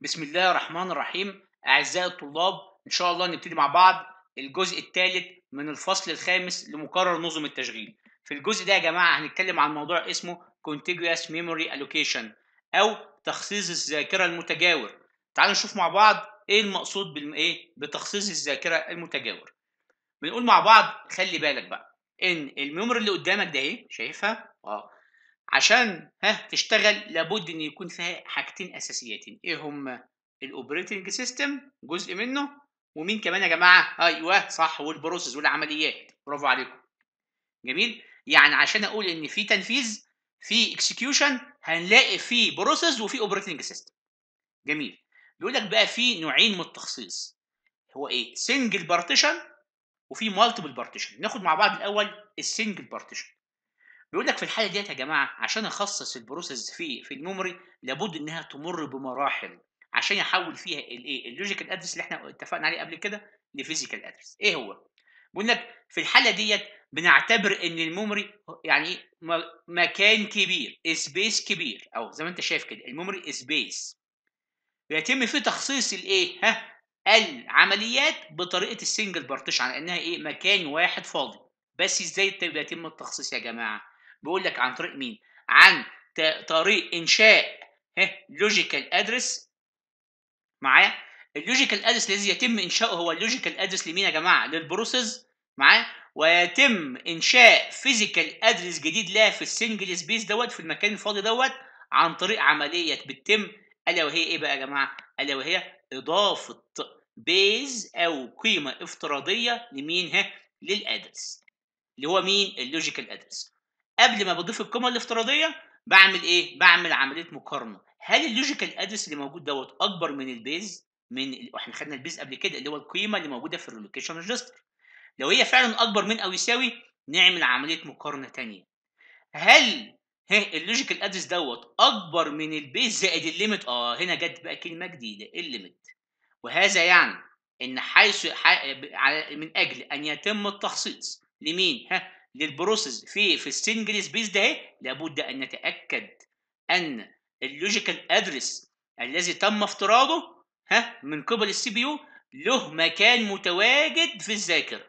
بسم الله الرحمن الرحيم أعزائي الطلاب إن شاء الله نبتدي مع بعض الجزء الثالث من الفصل الخامس لمقرر نظم التشغيل في الجزء ده يا جماعة هنتكلم عن موضوع اسمه Contiguous Memory Allocation أو تخصيص الذاكرة المتجاور تعالوا نشوف مع بعض إيه المقصود بالإيه بتخصيص الذاكرة المتجاور بنقول مع بعض خلي بالك بقى إن الميموري اللي قدامك ده إيه شايفها؟ أه عشان ها تشتغل لابد ان يكون فيها حاجتين اساسيتين ايه هما الاوبريتنج سيستم جزء منه ومين كمان يا جماعه ايوه صح والبروسيس والعمليات برافو عليكم جميل يعني عشان اقول ان في تنفيذ في اكسكيوشن هنلاقي في بروسيس وفي اوبريتنج سيستم جميل بيقول لك بقى في نوعين من التخصيص هو ايه سنجل بارتيشن وفي مالتيبل بارتيشن ناخد مع بعض الاول السنجل بارتيشن بيقول لك في الحاله ديت يا جماعه عشان اخصص البروسيس في في الميموري لابد انها تمر بمراحل عشان يحول فيها الايه اللوجيكال ادرس اللي احنا اتفقنا عليه قبل كده لفيزيكال ادرس ايه هو بيقول لك في الحاله ديت بنعتبر ان الميموري يعني ايه مكان كبير سبيس كبير او زي ما انت شايف كده الميموري سبيس بيتم فيه تخصيص الايه ها العمليات بطريقه السنجل بارتيشن على انها ايه مكان واحد فاضي بس ازاي بيتم التخصيص يا جماعه بيقول لك عن طريق مين عن طريق انشاء لوجيكال ادرس معايا اللوجيكال ادرس الذي يتم انشاؤه هو اللوجيكال ادرس لمين يا جماعه للبروسيس معايا ويتم انشاء فيزيكال ادرس جديد لها في السنجل سبيس دوت في المكان الفاضي دوت عن طريق عمليه بتتم الا وهي ايه بقى يا جماعه الا وهي اضافه بيز او قيمه افتراضيه لمين ها للادرس اللي هو مين اللوجيكال ادرس قبل ما بضيف القيمه الافتراضيه بعمل ايه بعمل عمليه مقارنه هل اللوجيكال ادرس اللي موجود دوت اكبر من البيز من احنا خدنا البيز قبل كده اللي هو القيمه اللي موجوده في الريلوكيشن ريجستر لو هي فعلا اكبر من او يساوي نعمل عمليه مقارنه ثانيه هل اللوجيكال ادرس دوت اكبر من البيز زائد الليمت اه هنا جت بقى كلمه جديده الليمت وهذا يعني ان حيث من اجل ان يتم التخصيص لمين ها للبروسيس في في السنجل سبيس ده لابد ان نتاكد ان اللوجيكال ادرس الذي تم افتراضه ها من قبل السي بي يو له مكان متواجد في الذاكره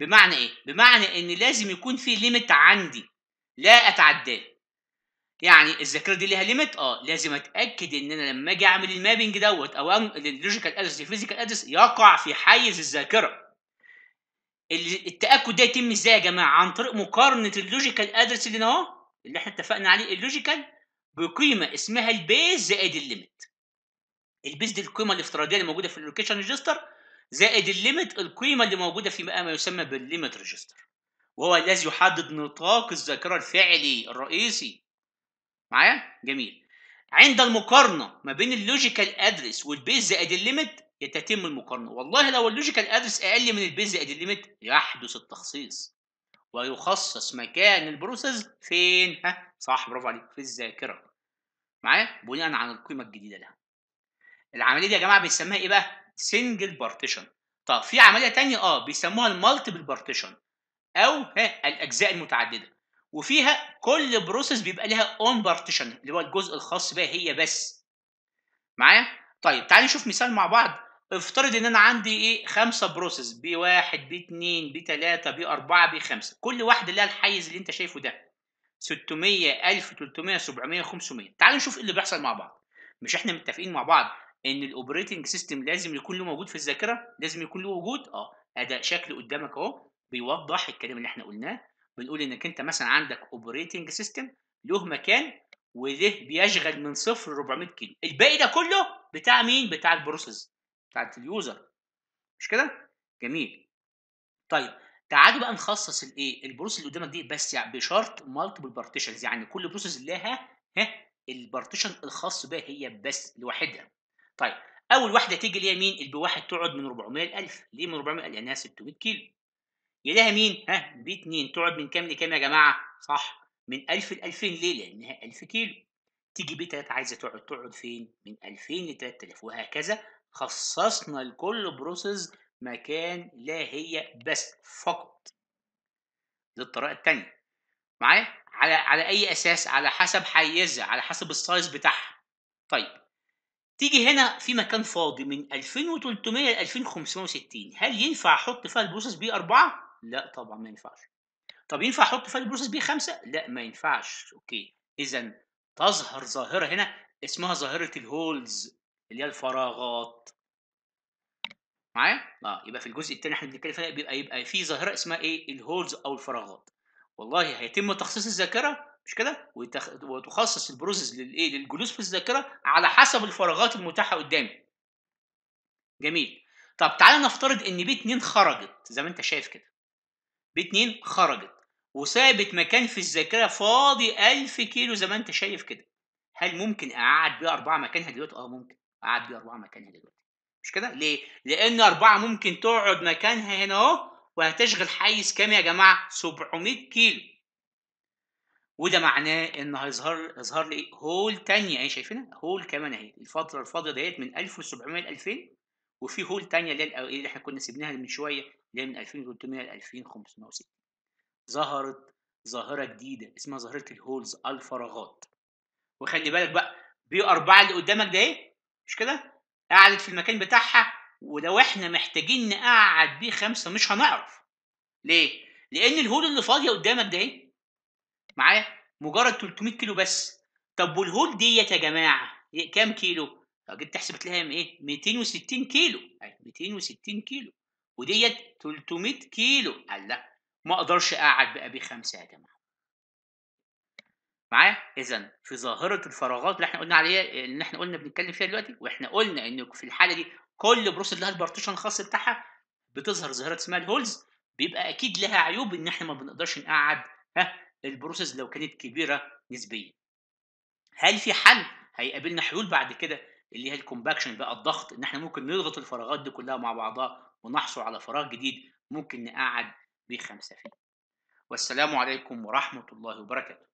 بمعنى ايه بمعنى ان لازم يكون في ليميت عندي لا اتعداه يعني الذاكره دي ليها ليميت اه لازم اتاكد ان انا لما اجي اعمل المابنج دوت او اللوجيكال ادرس الفيزيكال ادرس يقع في حيز الذاكره التاكد ده يتم ازاي يا جماعه عن طريق مقارنه اللوجيكال ادرس اللي اهو اللي احنا اتفقنا عليه اللوجيكال بقيمه اسمها البيز زائد الليمت البيز دي القيمه الافتراضيه اللي موجوده في اللوكيشن ريجستر زائد الليمت القيمه اللي موجوده في ما يسمى بالليمت ريجستر وهو الذي يحدد نطاق الذاكره الفعلي الرئيسي معايا جميل عند المقارنه ما بين اللوجيكال ادرس والبيز زائد الليمت تتم المقارنه والله لو اللوجيكال ادرس اقل من البيز ليميت يحدث التخصيص ويخصص مكان البروسيس فين ها صح برافو عليك في الذاكره معايا بناء على القيمه الجديده لها العمليه دي يا جماعه بنسميها ايه بقى سنجل بارتيشن طب في عمليه تانية اه بيسموها المالتيبل بارتيشن او ها الاجزاء المتعدده وفيها كل بروسيس بيبقى لها اون بارتيشن اللي هو الجزء الخاص بها هي بس معايا طيب تعالي نشوف مثال مع بعض افترض ان انا عندي ايه خمسه بروسيس بي واحد بي اتنين بي تلاته بي اربعه بي خمسه كل واحده لها الحيز اللي انت شايفه ده 600 الف تلتمية 700 500 تعالوا نشوف ايه اللي بيحصل مع بعض مش احنا متفقين مع بعض ان الاوبريتنج سيستم لازم يكون له موجود في الذاكره لازم يكون له وجود اه اداء شكل قدامك اهو بيوضح الكلام اللي احنا قلناه بنقول انك انت مثلا عندك اوبريتنج سيستم له مكان وده بيشغل من صفر ل 400 كيلو الباقي ده كله بتاع مين بتاع البروسيس بتاعت اليوزر مش كده جميل طيب تعالوا بقى نخصص الايه البروسيس اللي قدامك دي بس يعني بشرط مالتيبل بارتيشنز يعني كل بروسيس لها ها البارتيشن الخاص بها هي بس لوحدها طيب اول واحده تيجي ليها مين البي واحد تقعد من 400 ل 1000 ليه من 400 لانها 600 كيلو يلاها مين ها بي 2 تقعد من كام لكام يا جماعه صح من 1000 ل 2000 ليه لانها 1000 كيلو تيجي بي 3 عايزه تقعد تقعد فين من 2000 ل 3000 وهكذا خصصنا لكل بروسيس مكان لا هي بس فقط دي الطريقه الثانيه معايا على على اي اساس على حسب حيزها على حسب السايز بتاعها طيب تيجي هنا في مكان فاضي من 2300 ل 2560 هل ينفع احط فيها البروسيس بي 4 لا طبعا ما ينفعش طب ينفع احط فيها البروسيس بي 5 لا ما ينفعش اوكي اذا تظهر ظاهره هنا اسمها ظاهره الهولز اللي هي الفراغات معايا اه يبقى في الجزء الثاني احنا بنتكلم فيها بيبقى يبقى في ظاهره اسمها ايه الهولز او الفراغات والله هيتم تخصيص الذاكره مش كده وتخ... وتخصص البروسيس للايه للجلوس في الذاكره على حسب الفراغات المتاحه قدامي جميل طب تعالى نفترض ان بي 2 خرجت زي ما انت شايف كده بي 2 خرجت وسابت مكان في الذاكره فاضي 1000 كيلو زي ما انت شايف كده هل ممكن اقعد بيها اربعه مكانها دلوقتي اه ممكن اعدي اربعه مكانها دلوقتي مش كده ليه لان اربعه ممكن تقعد مكانها هنا اهو وهتشغل حيز كام يا جماعه 700 كيلو وده معناه ان هيظهر يظهر لي هول ثانيه اهي شايفينها هول كمان اهي الفتره الفاضيه ديت من 1700 ل 2000 وفي هول ثانيه اللي هي اللي احنا كنا سيبناها من شويه اللي هي من 2300 ل 2560 ظهرت ظاهره جديده اسمها ظاهره الهولز الفراغات وخلي بالك بقى بي 4 اللي قدامك ده ايه مش كده؟ قعدت في المكان بتاعها ولو احنا محتاجين نقعد بيه خمسه مش هنعرف. ليه؟ لان الهول اللي فاضيه قدامك ده ايه؟ معايا؟ مجرد 300 كيلو بس. طب والهول ديت يا جماعه إيه، كام كيلو؟ لو جيت تحسب لها ايه؟ 260 كيلو، 260 كيلو وديت 300 كيلو، قال لا ما اقدرش اقعد بقى بيه خمسه يا جماعه. معايا اذا في ظاهره الفراغات اللي احنا قلنا عليها ان احنا قلنا بنتكلم فيها دلوقتي واحنا قلنا ان في الحاله دي كل بروسس لها البارتيشن الخاص بتاعها بتظهر ظاهره اسمها الهولز بيبقى اكيد لها عيوب ان احنا ما بنقدرش نقعد ها البروسيس لو كانت كبيره نسبيا هل في حل هيقابلنا حلول بعد كده اللي هي الكومباكشن بقى الضغط ان احنا ممكن نضغط الفراغات دي كلها مع بعضها ونحصل على فراغ جديد ممكن نقعد بيه خمسه فيه والسلام عليكم ورحمه الله وبركاته